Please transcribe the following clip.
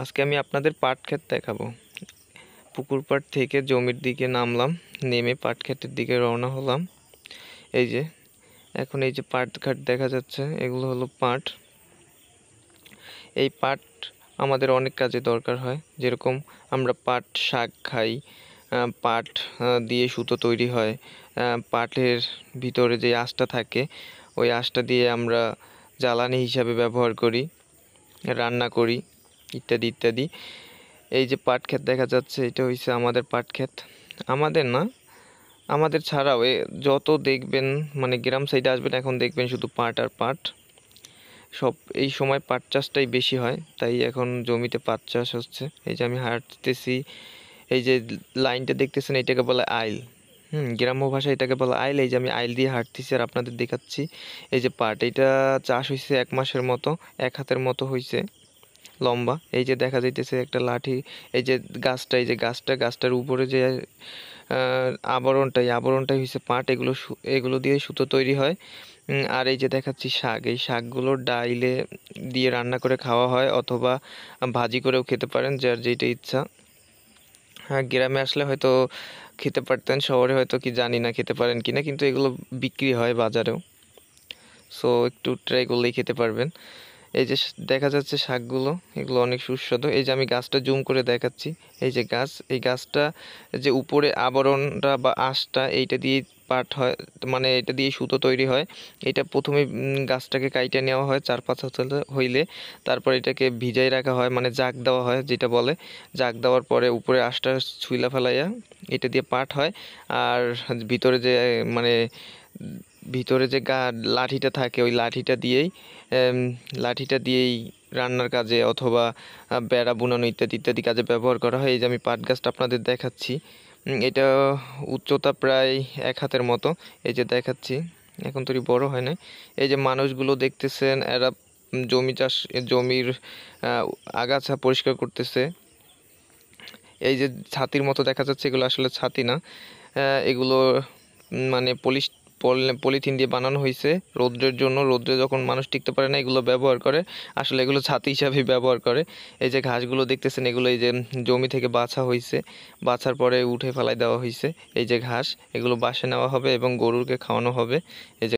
আজকে আমি আপনাদের পাট ক্ষেত দেখাবো পুকুর পাট থেকে জমির দিকে নামলাম নেমে পাট ক্ষেতের দিকে রওনা হলাম এই যে এখন এই যে পাট ঘাট দেখা যাচ্ছে এগুলো হলো পাট এই পাট আমাদের অনেক কাজে দরকার হয় যেরকম আমরা পাট শাক খাই পাট দিয়ে সুতো তৈরি হয় পাটের ভিতরে যে আঁশটা থাকে ওই আঁশটা দিয়ে আমরা জ্বালানি হিসাবে ব্যবহার করি রান্না করি ইত্যাদি ইত্যাদি এই যে পাট ক্ষেত দেখা যাচ্ছে এটা হইছে আমাদের পাট ক্ষেত আমাদের না আমাদের ছাড়াও যত দেখবেন মানে গ্রাম সাইডে আসবেন এখন দেখবেন শুধু পাট আর পাট সব এই সময় পাট চাষটাই বেশি হয় তাই এখন জমিতে পাট চাষ হচ্ছে এই যে আমি হাঁটতেছি এই যে লাইনটা দেখতেছেন এটাকে বলে আইল হুম গ্রাম্য ভাষা এটাকে বলে আইল এই যে আমি আইল দিয়ে হাঁটতেছি আর আপনাদের দেখাচ্ছি এই যে পাট এটা চাষ হয়েছে এক মাসের মতো এক হাতের মতো হয়েছে লম্বা এই যে দেখা যাইতেছে একটা লাঠি এই যে গাছটা এই যে গাছটা গাছটার উপরে যে আবরণটাই আবরণটাই হয়েছে পাট এগুলো এগুলো দিয়ে সুতো তৈরি হয় আর এই যে দেখাচ্ছি শাক এই শাকগুলো ডাইলে দিয়ে রান্না করে খাওয়া হয় অথবা ভাজি করেও খেতে পারেন যার যেটা ইচ্ছা হ্যাঁ গ্রামে আসলে হয়তো খেতে পারতেন শহরে হয়তো কি জানি না খেতে পারেন কিনা কিন্তু এগুলো বিক্রি হয় বাজারেও সো একটু ট্রাই করলেই খেতে পারবেন এই যে দেখা যাচ্ছে শাকগুলো এগুলো অনেক সুস্বাদু এই যে আমি গাছটা জুম করে দেখাচ্ছি এই যে গাছ এই গাছটা যে উপরে আবরণটা বা আঁশটা এইটা দিয়ে পাট হয় মানে এটা দিয়ে সুতো তৈরি হয় এটা প্রথমে গাছটাকে কাইটে নেওয়া হয় চার পাঁচ হাতে হইলে তারপর এটাকে ভিজাই রাখা হয় মানে জাগ দেওয়া হয় যেটা বলে জাগ দেওয়ার পরে উপরে আঁশটা ছুইলা ফেলাইয়া এটা দিয়ে পাট হয় আর ভিতরে যে মানে ভিতরে যে গা লাঠিটা থাকে ওই লাঠিটা দিয়েই লাঠিটা দিয়েই রান্নার কাজে অথবা বেড়া বুনানো ইত্যাদি ইত্যাদি কাজে ব্যবহার করা হয় এই যে আমি পাট গাছটা আপনাদের দেখাচ্ছি এটা উচ্চতা প্রায় এক হাতের মতো এই যে দেখাচ্ছি এখন তোরই বড় হয় না এই যে মানুষগুলো দেখতেছেন এরা জমি চাষ জমির আগাছা পরিষ্কার করতেছে এই যে ছাতির মতো দেখা যাচ্ছে এগুলো আসলে ছাতি না এগুলো মানে পলিশ পলিথিন দিয়ে বানানো হয়েছে রৌদ্রের জন্য রৌদ্রে যখন মানুষ টিকতে পারে না এগুলো ব্যবহার করে আসলে এগুলো ছাতি হিসাবে ব্যবহার করে এই যে ঘাসগুলো দেখতেছেন এগুলো এই যে জমি থেকে বাছা হয়েছে বাছার পরে উঠে ফেলাই দেওয়া হয়েছে এই যে ঘাস এগুলো বাসে নেওয়া হবে এবং গরুকে খাওয়ানো হবে এই যে